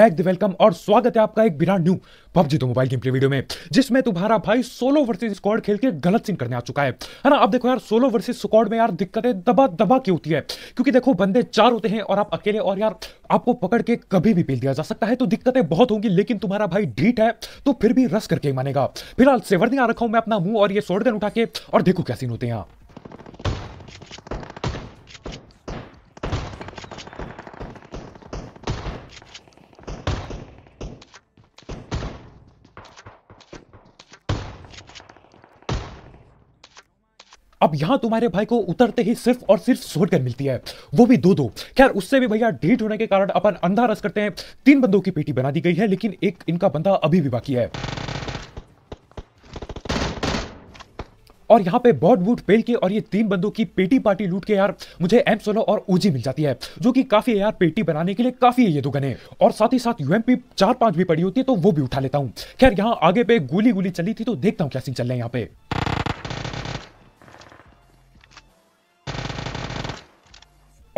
back welcome और स्वागत है आपका एक बिना न्यू पबजी तो मोबाइल गेम प्ले वीडियो में जिसमें तुम्हारा भाई सोलो वर्सेस स्क्वाड खेल के गलत सीन करने आ चुका है है ना अब देखो यार सोलो वर्सेस स्क्वाड में यार दिक्कतें दबा दबा की होती है क्योंकि देखो बंदे चार होते हैं और आप अकेले और यार आपको पकड़ के कभी भी पेल दिया जा सकता है तो दिक्कतें बहुत होंगी लेकिन तुम्हारा भाई ढीट है तो फिर भी रस करके मानेगा फिलहाल सेवर आ रखा हूं मैं अपना मुंह और ये सोडगन उठा के और देखो क्या सीन होते हैं यहाँ अब यहां तुम्हारे भाई को उतरते ही सिर्फ और सिर्फ शॉटगन मिलती है वो भी दो दो खैर उससे भी भैया ढीठ होने के कारण अपन अंधा रस करते हैं तीन बंदों की पेटी बना दी गई है लेकिन एक इनका बंदा अभी भी बाकी है और यहाँ पे बॉड बूट पेल के और ये तीन बंदों की पेटी पार्टी लूट के यार मुझे एम सोलो और ओजी मिल जाती है जो कि काफी है यार पेटी बनाने के लिए काफी है ये दो गने और साथ ही साथ यूएमपी चार पांच भी पड़ी होती है तो वो भी उठा लेता हूँ खैर यहाँ आगे पे गोली गोली चली थी तो देखता हूँ क्या सीन चल रहा है यहाँ पे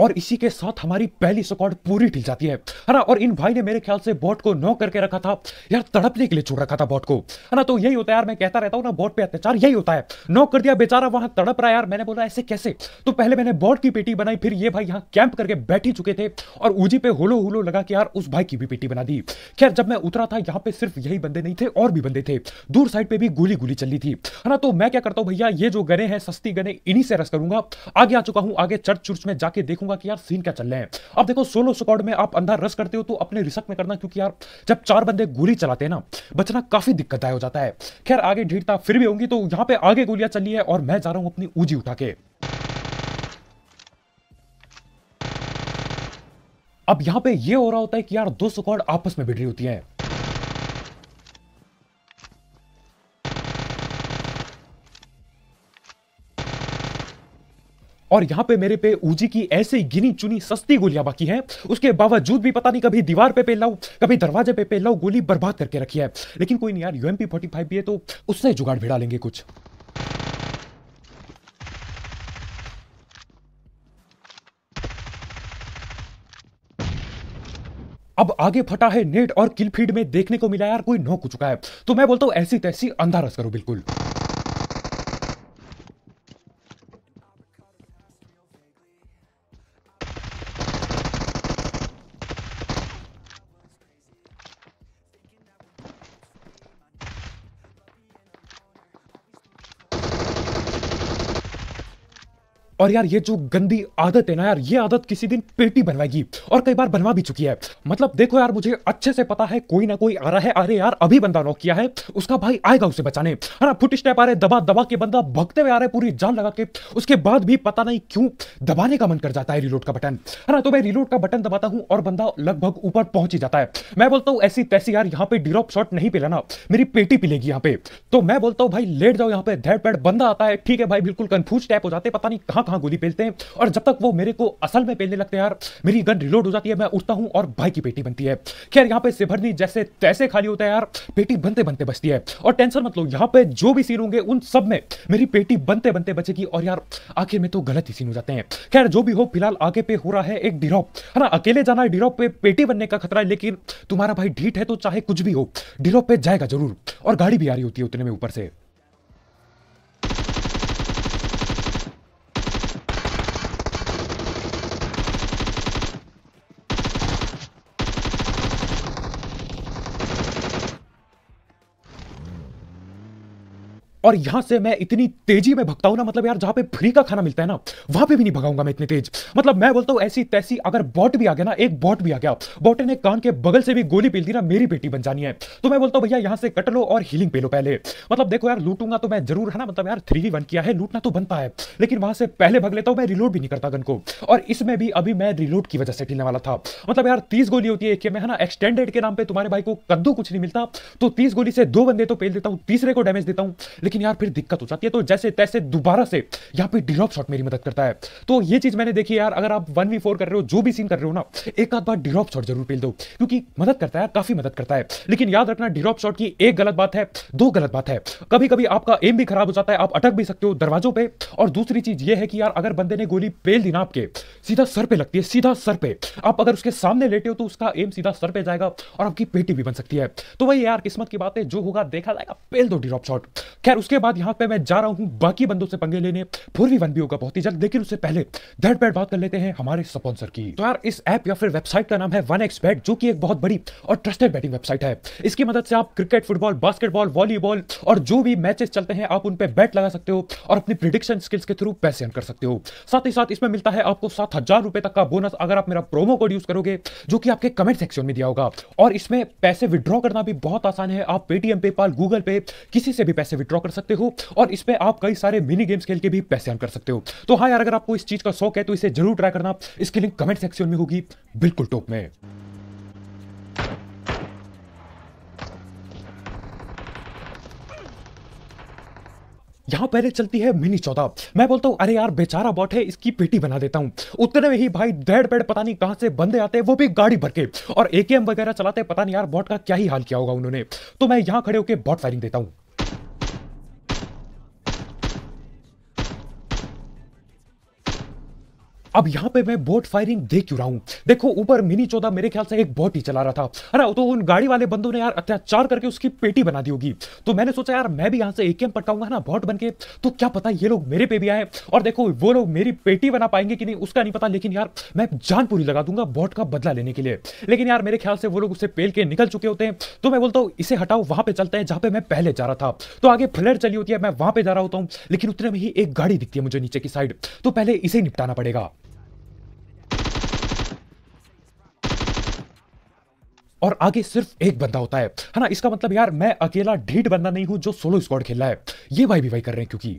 और इसी के साथ हमारी पहली स्क्वाड पूरी ढिल जाती है है ना और इन भाई ने मेरे ख्याल से बोट को नो करके रखा था यार तड़पने के लिए छोड़ रखा था बोट को है ना तो यही होता है यार मैं कहता रहता हूँ ना बोट पे अत्याचार यही होता है नो कर दिया बेचारा वहां तड़प रहा यार मैंने बोला ऐसे कैसे तो पहले मैंने बोट की पेटी बनाई फिर ये भाई यहाँ कैंप करके बैठ ही चुके थे और ऊजी पे होलो होलो लगा के यार उस भाई की भी पेटी बना दी खैर जब मैं उतरा था यहाँ पे सिर्फ यही बंदे नहीं थे और भी बंदे थे दूर साइड पे भी गोली गोली चल रही थी है ना तो मैं क्या करता हूँ भैया ये जो गने हैं सस्ती गने इन्हीं से रस करूंगा आगे आ चुका हूँ आगे चर्च चुर्च में जाके देखूँ देखूंगा कि यार सीन क्या चल रहे हैं अब देखो सोलो स्कॉड में आप अंधा रस करते हो तो अपने रिसक में करना क्योंकि यार जब चार बंदे गोली चलाते हैं ना बचना काफी दिक्कत हो जाता है खैर आगे ढीरता फिर भी होंगी तो यहाँ पे आगे गोलियां चली है और मैं जा रहा हूँ अपनी ऊजी उठा के अब यहाँ पे ये हो रहा होता है कि यार दो स्क्वाड आपस में भिड़ रही होती हैं और यहाँ पे मेरे पे ऊजी की ऐसे गिनी चुनी सस्ती गोलियां बाकी हैं उसके बावजूद भी पता नहीं कभी दीवार पे पे लाऊ कभी दरवाजे पे पे लाऊ गोली बर्बाद करके रखी है लेकिन कोई नहीं यार यूएमपी फोर्टी फाइव भी है तो उससे जुगाड़ भिड़ा लेंगे कुछ अब आगे फटा है नेट और किल फीड में देखने को मिला यार कोई नोक हो चुका है तो मैं बोलता हूं ऐसी तैसी अंधारस करो बिल्कुल और यार ये जो गंदी आदत है ना यार ये आदत किसी दिन पेटी बनवाएगी और कई बार बनवा भी चुकी है मतलब देखो यार मुझे अच्छे से पता है कोई ना कोई आ रहा है अरे यार अभी बंदा नॉक किया है उसका भाई आएगा उसे बचाने फुट स्टेप आ रहे दबा दबा के बंदा भगते हुए आ रहे पूरी जान लगा के उसके बाद भी पता नहीं क्यों दबाने का मन कर जाता है रिलोड का बटन है ना तो मैं रिलोड का बटन दबाता हूँ और बंदा लगभग ऊपर पहुंच ही जाता है मैं बोलता हूँ ऐसी तैसी यार यहाँ पे डिरोप शॉट नहीं पिला मेरी पेटी पिलेगी यहाँ पे तो मैं बोलता हूँ भाई लेट जाओ यहाँ पे धैड़ पैड बंदा आता है ठीक है भाई बिल्कुल कंफ्यूज टाइप हो जाते पता नहीं कहाँ वहां गोली पेलते हैं और जब तक वो मेरे को असल में पेलने लगते हैं यार मेरी गन रिलोड हो जाती है मैं उठता हूं और भाई की पेटी बनती है खैर यहाँ पे सिभरनी जैसे तैसे खाली होता है यार पेटी बनते बनते बचती है और टेंशन मत लो यहाँ पे जो भी सीन होंगे उन सब में मेरी पेटी बनते बनते बचेगी और यार आखिर में तो गलत ही सीन हो जाते हैं खैर जो भी हो फिलहाल आगे पे हो रहा है एक डिरोप है ना अकेले जाना है डिरॉप पे पेटी बनने का खतरा है लेकिन तुम्हारा भाई ढीठ है तो चाहे कुछ भी हो डिरोप पे जाएगा जरूर और गाड़ी भी आ रही होती है उतने में ऊपर से और यहां से मैं इतनी तेजी में भगता हूं ना मतलब यार जहां पे फ्री का खाना मिलता है ना वहां पे भी नहीं भगाऊंगा मैं इतनी तेज मतलब मैं बोलता हूं ऐसी तैसी अगर बॉट भी आ गया ना एक बॉट भी आ गया बॉट ने कान के बगल से भी गोली पील दी ना मेरी बेटी बन जानी है तो मैं बोलता हूं भैया यहां से कट लो और हीलिंग पे लो पहले मतलब देखो यार लूटूंगा तो मैं जरूर है ना मतलब यार थ्री वन किया है लूटना तो बनता है लेकिन वहां से पहले भग लेता हूं मैं रिलोड भी नहीं करता गन को और इसमें भी अभी मैं रिलोड की वजह से खेलने वाला था मतलब यार तीस गोली होती है कि मैं है ना एक्सटेंडेड के नाम पर तुम्हारे भाई को कद्दू कुछ नहीं मिलता तो तीस गोली से दो बंदे तो पेल देता हूँ तीसरे को डैमेज देता हूँ लेकिन यार फिर दिक्कत हो जाती है तो जैसे तैसे दोबारा से यहाँ पे ड्रॉप शॉट मेरी मदद करता है तो ये चीज़ मैंने देखी यार अगर आप वन वी फोर कर रहे हो जो भी सीन कर रहे हो ना एक आध बार ड्रॉप शॉट जरूर पेल दो क्योंकि मदद करता है काफ़ी मदद करता है लेकिन याद रखना ड्रॉप शॉट की एक गलत बात है दो गलत बात है कभी कभी आपका एम भी खराब हो जाता है आप अटक भी सकते हो दरवाजों पर और दूसरी चीज़ ये है कि यार अगर बंदे ने गोली पेल दी ना आपके सीधा सर पर लगती है सीधा सर पर आप अगर उसके सामने लेटे हो तो उसका एम सीधा सर पर जाएगा और आपकी पेटी भी बन सकती है तो वही यार किस्मत की बात है जो होगा देखा जाएगा पेल दो ड्रॉप शॉट खैर उसके बाद यहाँ पे मैं जा रहा हूँ बाकी बंदों से पंगे लेने पूर्वी वन भी होगा बहुत ही जल्द लेकिन उससे पहले धड़ पैट बात कर लेते हैं हमारे स्पॉन्सर की तो यार इस ऐप या फिर वेबसाइट का नाम है वन एक्स बैट जो कि एक बहुत बड़ी और ट्रस्टेड बैटिंग वेबसाइट है इसकी मदद से आप क्रिकेट फुटबॉल बास्केटबॉल वॉलीबॉल और जो भी मैचेस चलते हैं आप उन पर बैट लगा सकते हो और अपनी प्रिडिक्शन स्किल्स के थ्रू पैसे अर्न कर सकते हो साथ ही साथ इसमें मिलता है आपको सात हजार रुपए तक का बोनस अगर आप मेरा प्रोमो कोड यूज करोगे जो कि आपके कमेंट सेक्शन में दिया होगा और इसमें पैसे विड्रॉ करना भी बहुत आसान है आप पेटीएम पेपाल गूगल पे किसी से भी पैसे विड्रॉ कर सकते हो और इस पर आप कई सारे मिनी गेम्स खेल के भी पैसे अर्न कर सकते हो तो हाँ यार अगर आपको इस चीज़ का शौक है तो इसे जरूर ट्राई करना इसकी लिंक कमेंट सेक्शन में होगी बिल्कुल टॉप में यहाँ पहले चलती है मिनी चौदह मैं बोलता हूँ अरे यार बेचारा बॉट है इसकी पेटी बना देता हूँ उतने में ही भाई डेढ़ पेड़ पता नहीं कहाँ से बंदे आते हैं वो भी गाड़ी भर के और एकेएम वगैरह चलाते पता नहीं यार बॉट का क्या ही हाल किया होगा उन्होंने तो मैं यहाँ खड़े होकर बॉट फायरिंग देता हूँ अब यहाँ पे मैं बोट फायरिंग देख क्यों रहा हूँ देखो ऊपर मिनी चौदह मेरे ख्याल से एक बोट ही चला रहा था अरे तो उन गाड़ी वाले बंदों ने यार अत्याचार करके उसकी पेटी बना दी होगी तो मैंने सोचा यार मैं भी यहाँ से एम पटकाऊंगा ना बोट बन के तो क्या पता ये लोग मेरे पे भी आए और देखो वो लोग मेरी पेटी बना पाएंगे कि नहीं उसका नहीं पता लेकिन यार मैं जान पूरी लगा दूंगा बोट का बदला लेने के लिए लेकिन यार मेरे ख्याल से वो लोग उसे पेल के निकल चुके होते हैं तो मैं बोलता हूँ इसे हटाओ वहां पे चलते हैं जहां पे मैं पहले जा रहा था तो आगे फ्लैट चली होती है मैं वहां पे जा रहा होता हूँ लेकिन उतने में ही एक गाड़ी दिखती है मुझे नीचे की साइड तो पहले इसे निपटाना पड़ेगा और आगे सिर्फ एक बंदा होता है है ना इसका मतलब यार मैं अकेला ढीठ बंदा नहीं हूं जो सोलो स्क्वाड खेल रहा है ये भाई भी भाई कर रहे हैं क्योंकि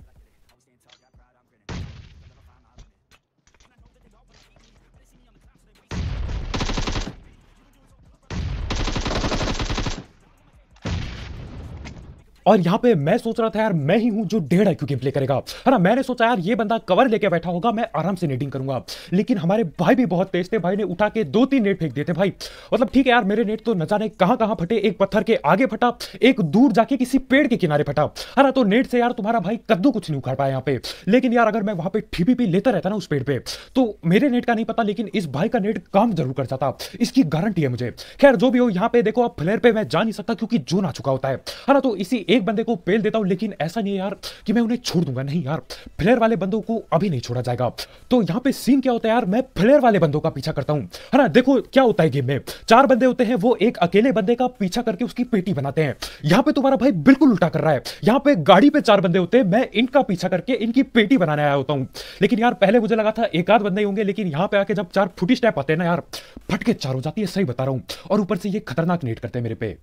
और यहाँ पे मैं सोच रहा था यार मैं ही हूँ जो डेढ़ आई गेम प्ले करेगा है ना मैंने सोचा यार ये बंदा कवर लेके बैठा होगा मैं आराम से नेटिंग करूंगा लेकिन हमारे भाई भी बहुत तेज थे भाई ने उठा के दो तीन नेट फेंक दिए थे भाई मतलब ठीक है यार मेरे नेट तो न जाने कहाँ कहाँ फटे एक पत्थर के आगे फटा एक दूर जाके किसी पेड़ के किनारे फटा है ना तो नेट से यार तुम्हारा भाई कद्दू कुछ नहीं उखाड़ पाया यहाँ पे लेकिन यार अगर मैं वहाँ पे ठीपी ठिपी लेता रहता ना उस पेड़ पे तो मेरे नेट का नहीं पता लेकिन इस भाई का नेट काम जरूर कर जाता इसकी गारंटी है मुझे खैर जो भी हो यहाँ पे देखो अब फ्लेयर पे मैं जा नहीं सकता क्योंकि जो ना चुका होता है ना तो इसी एक बंदे को पेल देता हूँ लेकिन ऐसा नहीं यार कि मैं उन्हें छोड़ दूंगा नहीं यार फ्लेयर वाले बंदों को अभी नहीं छोड़ा जाएगा तो यहाँ पे सीन क्या होता है यार मैं फ्लेयर वाले बंदों का पीछा करता हूँ है ना देखो क्या होता है गेम में चार बंदे होते हैं वो एक अकेले बंदे का पीछा करके उसकी पेटी बनाते हैं यहाँ पे तुम्हारा भाई बिल्कुल उल्टा कर रहा है यहाँ पे गाड़ी पे चार बंदे होते हैं मैं इनका पीछा करके इनकी पेटी बनाने आया होता हूँ लेकिन यार पहले मुझे लगा था एक आध बंदे होंगे लेकिन यहाँ पे आके जब चार फुटी स्टेप आते हैं ना यार फटके चार हो जाती है सही बता रहा हूँ और ऊपर से ये खतरनाक नेट करते हैं मेरे पे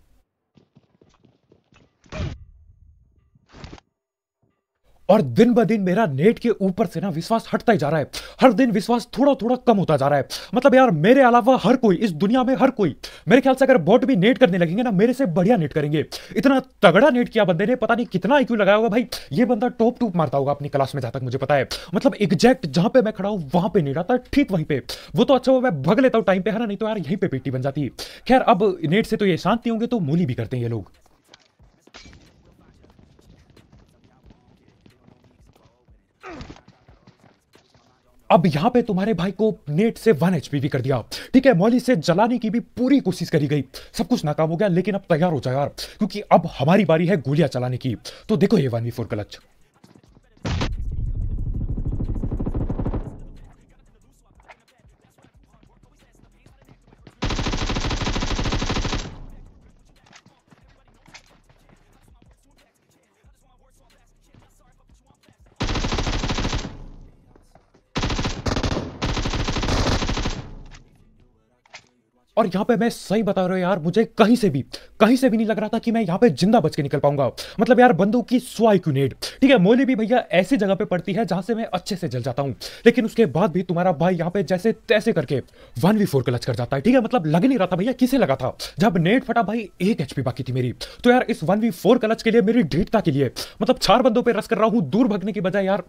और दिन ब दिन मेरा नेट के ऊपर से ना विश्वास हटता ही जा रहा है हर दिन विश्वास थोड़ा थोड़ा कम होता जा रहा है मतलब यार मेरे अलावा हर कोई इस दुनिया में हर कोई मेरे ख्याल से अगर बोट भी नेट करने लगेंगे ना मेरे से बढ़िया नेट करेंगे इतना तगड़ा नेट किया बंदे ने पता नहीं कितना आई लगाया होगा भाई ये बंदा टॉप टूप मारता होगा अपनी क्लास में जहां तक मुझे पता है मतलब एग्जैक्ट जहां पे मैं खड़ा हूं वहां पे नेट आता है ठीक वहीं पे वो तो अच्छा हुआ मैं भग लेता हूँ टाइम पे है ना नहीं तो यार यहीं पे पेटी बन जाती खैर अब नेट से तो ये शांति होंगे तो मूली भी करते हैं ये लोग अब यहां पे तुम्हारे भाई को नेट से वन एच भी कर दिया ठीक है मौली से जलाने की भी पूरी कोशिश करी गई सब कुछ नाकाम हो गया लेकिन अब तैयार हो जाए यार क्योंकि अब हमारी बारी है गोलियां चलाने की तो देखो ये वन वी फोर क्लच और यहाँ पे मैं सही बता रहा हूँ यार मुझे कहीं से भी कहीं से भी नहीं लग रहा था कि मैं यहाँ पे जिंदा बच के निकल पाऊंगा मतलब यार बंदूक की स्वाइक्यूनेट ठीक है मोली भी भैया ऐसी जगह पे पड़ती है जहां से मैं अच्छे से जल जाता हूँ लेकिन उसके बाद भी तुम्हारा भाई यहाँ पे जैसे तैसे करके वन वी फोर क्लच कर जाता है ठीक है मतलब लग नहीं रहा था भैया किसे लगा था जब नेट फटा भाई एक एच बाकी थी मेरी तो यार इस वन वी फोर क्लच के लिए मेरी ढीठता के लिए मतलब चार बंदों पर रस कर रहा हूँ दूर भगने के बजाय यार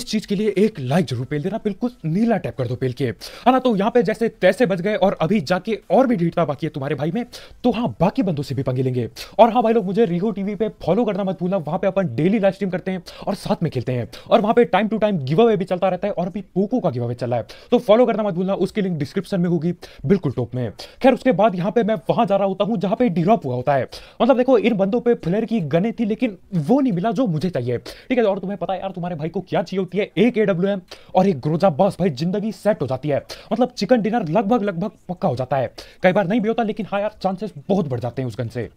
इस चीज के लिए एक लाइक जरूर पेल देना बिल्कुल नीला टैप कर दो पेल के है ना तो यहाँ पे जैसे तैसे बच गए और अभी जाके और भी ढीठता बाकी है तुम्हारे भाई में तो हाँ बाकी बंदों से भी पंगे लेंगे और हाँ भाई लोग मुझे रिहो टीवी पे फॉलो करना मत भूलना वहां पे अपन डेली लाइव स्ट्रीम करते हैं और साथ में खेलते हैं और वहां पे time to time give away भी चलता रहता है और अभी पोको का गिव अवे चल रहा है तो फॉलो करना मत भूलना उसकी लिंक डिस्क्रिप्शन में होगी बिल्कुल टॉप में खैर उसके बाद यहाँ पे मैं वहां जा रहा होता हूँ जहां पे ड्रॉप हुआ होता है मतलब देखो इन बंदों पर फ्लेयर की गने थी लेकिन वो नहीं मिला जो मुझे चाहिए ठीक है और तुम्हें पता है यार तुम्हारे भाई को क्या चाहिए होती है एक एडब्ल्यू एम और एक ग्रोजा बस भाई जिंदगी सेट हो जाती है मतलब चिकन डिनर लगभग लगभग पक्का हो जाता है कई बार नहीं भी होता लेकिन हाँ यार चांसेस बहुत बढ़ जाते हैं उस गन से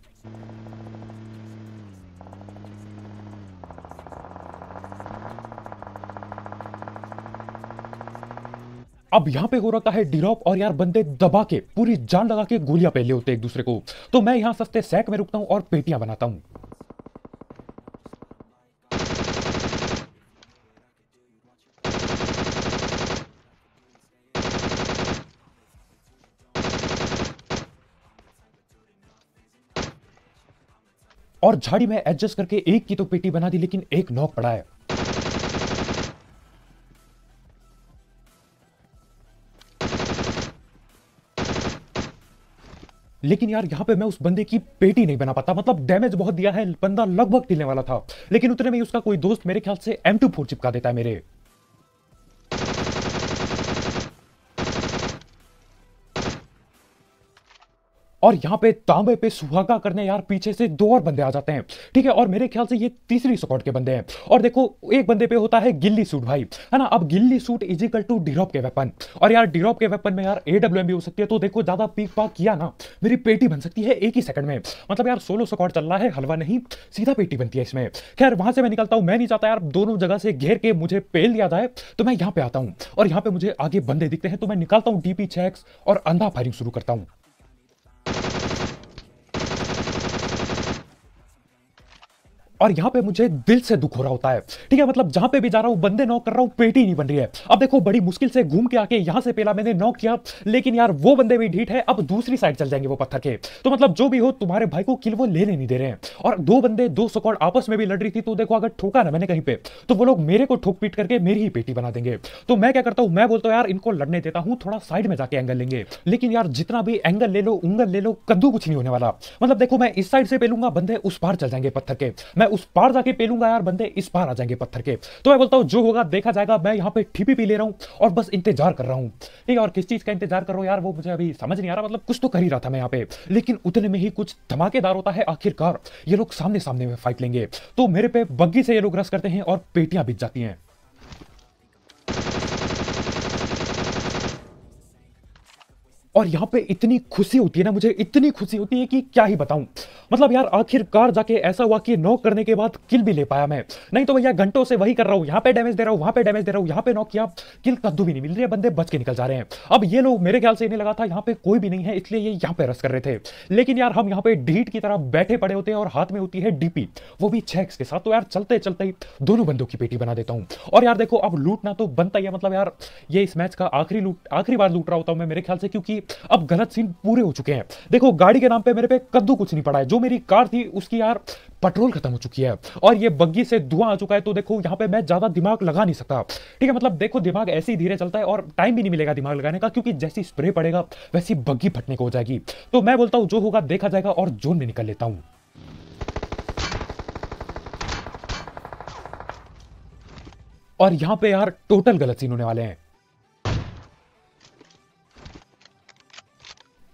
अब यहाँ पे हो रहा है डिरॉप और यार बंदे दबा के पूरी जान लगा के गोलियां पहले होते एक दूसरे को तो मैं यहाँ सस्ते सैक में रुकता हूँ और पेटियां बनाता हूँ और झाड़ी में एडजस्ट करके एक की तो पेटी बना दी लेकिन एक नॉक पड़ा है लेकिन यार यहाँ पे मैं उस बंदे की पेटी नहीं बना पाता मतलब डैमेज बहुत दिया है बंदा लगभग टिलने वाला था लेकिन उतने में ही उसका कोई दोस्त मेरे ख्याल से एम टू फोर चिपका देता है मेरे और यहाँ पे तांबे पे सुहागा करने यार पीछे से दो और बंदे आ जाते हैं ठीक है और मेरे ख्याल से ये तीसरी स्कॉट के बंदे हैं और देखो एक बंदे पे होता है गिल्ली सूट भाई है ना अब ghillie suit is equal to drop के वेपन और यार डिरॉप के वेपन में यार ए भी हो सकती है तो देखो ज्यादा पीक पाक किया ना मेरी पेटी बन सकती है एक ही सेकंड में मतलब यार सोलो स्कॉट चल रहा है हलवा नहीं सीधा पेटी बनती है इसमें खैर वहां से मैं निकलता हूँ मैं नहीं चाहता यार दोनों जगह से घेर के मुझे पेल दिया जाए तो मैं यहाँ पे आता हूँ और यहाँ पे मुझे आगे बंदे दिखते हैं तो मैं निकालता हूँ डीपी चेक्स और अंधा फायरिंग शुरू करता हूँ और यहाँ पे मुझे दिल से दुख हो रहा होता है ठीक है मतलब जहां पे भी जा रहा हूँ बंदे नौ कर रहा हूँ पेटी नहीं बन रही है अब देखो बड़ी मुश्किल से घूम के आके यहाँ से पहला मैंने नौ किया लेकिन यार वो बंदे भी ढीठ है अब दूसरी साइड चल जाएंगे वो पत्थर के तो मतलब जो भी हो तुम्हारे भाई को किल वो लेने नहीं दे रहे हैं और दो बंदे दो सकॉड आपस में भी लड़ रही थी तो देखो अगर ठोका ना मैंने कहीं पे तो वो लोग मेरे को ठोक पीट करके मेरी ही पेटी बना देंगे तो मैं क्या करता हूँ मैं बोलता हूँ यार इनको लड़ने देता हूँ थोड़ा साइड में जाके एंगल लेंगे लेकिन यार जितना भी एंगल ले लो उंगल ले लो कद्दू कुछ नहीं होने वाला मतलब देखो मैं इस साइड से पेलूंगा बंदे उस पार चल जाएंगे पत्थर के मैं उस पार जाके पेलूंगा यार बंदे इस पार आ जाएंगे पत्थर के तो मैं बोलता हूँ जो होगा देखा जाएगा मैं यहाँ पे ठीपी पी ले रहा हूँ और बस इंतजार कर रहा हूँ ठीक है और किस चीज़ का इंतजार कर रहा हूँ यार वो मुझे अभी समझ नहीं आ रहा मतलब कुछ तो कर ही रहा था मैं यहाँ पे लेकिन उतने में ही कुछ धमाकेदार होता है आखिरकार ये लोग सामने सामने में फाइट लेंगे तो मेरे पे बग्घी से ये लोग रस करते हैं और पेटियां बिज जाती हैं और यहाँ पे इतनी खुशी होती है ना मुझे इतनी खुशी होती है कि क्या ही बताऊं मतलब यार आखिरकार जाके ऐसा हुआ कि नॉक करने के बाद किल भी ले पाया मैं नहीं तो भैया घंटों से वही कर रहा हूँ यहाँ पे डैमेज दे रहा हूँ वहाँ पे डैमेज दे रहा हूँ यहाँ पे नॉक किया किल कद्दू भी नहीं मिल रही है बंदे बच के निकल जा रहे हैं अब ये लोग मेरे ख्याल से इन्हें लगा था यहाँ पे कोई भी नहीं है इसलिए ये यहाँ पे रस कर रहे थे लेकिन यार हम यहाँ पे ढीट की तरह बैठे पड़े होते हैं और हाथ में होती है डीपी वो भी छेक्स के साथ तो यार चलते चलते ही दोनों बंदों की पेटी बना देता हूँ और यार देखो अब लूटना तो बनता ही है मतलब यार ये इस मैच का आखिरी लूट आखिरी बार लूट रहा होता हूँ मैं मेरे ख्याल से क्योंकि अब गलत सीन पूरे हो चुके हैं देखो गाड़ी के नाम पर मेरे पे कद्दू कुछ नहीं पड़ा है जो मेरी कार थी उसकी यार पेट्रोल खत्म हो चुकी है और ये बग्गी से धुआं आ चुका है तो देखो यहाँ पे मैं ज़्यादा दिमाग लगा नहीं सकता ठीक है मतलब देखो दिमाग ऐसे ही धीरे चलता है और टाइम भी नहीं मिलेगा दिमाग लगाने का क्योंकि जैसी स्प्रे पड़ेगा वैसी बग्गी फटने को हो जाएगी तो मैं बोलता हूँ जो होगा देखा जाएगा और जोन में निकल लेता हूँ और यहाँ पे यार टोटल गलत सीन होने वाले हैं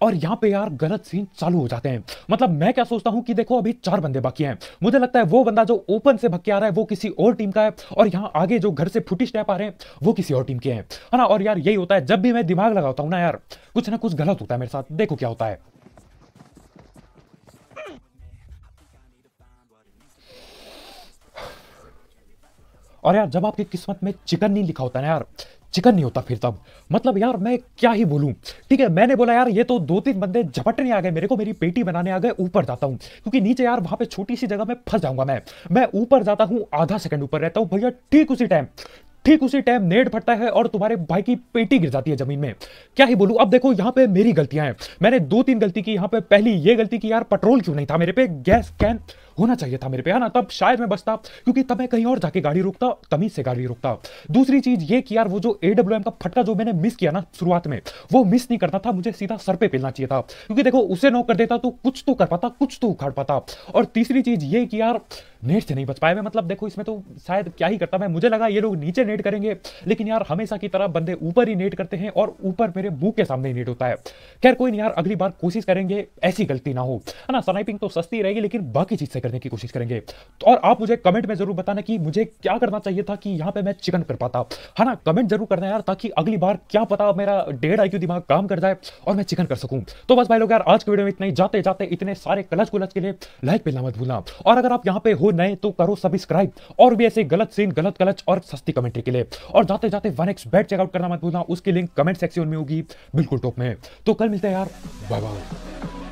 और यहाँ पे यार गलत सीन चालू हो जाते हैं मतलब मैं क्या सोचता हूँ कि देखो अभी चार बंदे बाकी हैं मुझे लगता है वो बंदा जो ओपन से भक्के आ रहा है वो किसी और टीम का है और यहाँ आगे जो घर से फुटी स्टेप आ रहे हैं वो किसी और टीम के हैं है ना और यार यही होता है जब भी मैं दिमाग लगाता हूँ ना यार कुछ ना कुछ गलत होता है मेरे साथ देखो क्या होता है और यार जब आपकी किस्मत में चिकन नहीं लिखा होता ना यार चिकन नहीं होता फिर तब मतलब यार मैं क्या ही बोलूँ ठीक है मैंने बोला यार ये तो दो तीन बंदे झपटने आ गए मेरे को मेरी पेटी बनाने आ गए ऊपर जाता हूँ क्योंकि नीचे यार वहाँ पे छोटी सी जगह में फंस जाऊंगा मैं मैं ऊपर जाता हूँ आधा सेकंड ऊपर रहता हूँ भैया ठीक उसी टाइम ठीक उसी टाइम नेट फटता है और तुम्हारे भाई की पेटी गिर जाती है जमीन में क्या ही बोलूं अब देखो यहाँ पे मेरी गलतियां हैं मैंने दो तीन गलती की यहाँ पे पहली ये गलती की यार पेट्रोल क्यों नहीं था मेरे पे गैस कैन होना चाहिए था मेरे पे है ना तब शायद मैं बचता क्योंकि तब मैं कहीं और जाके गाड़ी रोकता तमीज से गाड़ी रोकता दूसरी चीज ये कि यार वो जो एडब्ल्यू का फटका जो मैंने मिस किया ना शुरुआत में वो मिस नहीं करता था मुझे सीधा सर पे पेलना चाहिए था क्योंकि देखो उसे नो कर देता तो कुछ तो कर पाता कुछ तो उखाड़ पाता और तीसरी चीज ये कि यार नेट से नहीं बच पाया मैं मतलब देखो इसमें तो शायद क्या ही करता मैं मुझे लगा ये लोग नीचे नेट करेंगे लेकिन यार हमेशा की तरह बंदे ऊपर ही नेट करते हैं और ऊपर मेरे मुंह के सामने ही नेट होता है खैर कोई नहीं यार अगली बार कोशिश करेंगे ऐसी गलती ना हो है ना स्नाइपिंग तो सस्ती रहेगी लेकिन बाकी चीज से करने की कोशिश करेंगे तो और आप मुझे कमेंट में जरूर बताना कि मुझे क्या करना चाहिए था कि यहाँ पे मैं चिकन कर पाता है हाँ ना कमेंट जरूर करना यार ताकि अगली बार क्या पता मेरा डेढ़ आई दिमाग काम कर जाए और मैं चिकन कर सकूँ तो बस भाई लोग यार आज के वीडियो में इतने जाते जाते इतने सारे कलच कुलच के लिए लाइक पे मत भूलना और अगर आप यहाँ पे हो नए तो करो सब्सक्राइब और भी ऐसे गलत सीन गलत कलच और सस्ती कमेंट्री के लिए और जाते जाते वन एक्स बैट चेकआउट करना मत भूलना उसकी लिंक कमेंट सेक्शन में होगी बिल्कुल टॉप में तो कल मिलते हैं यार बाय बाय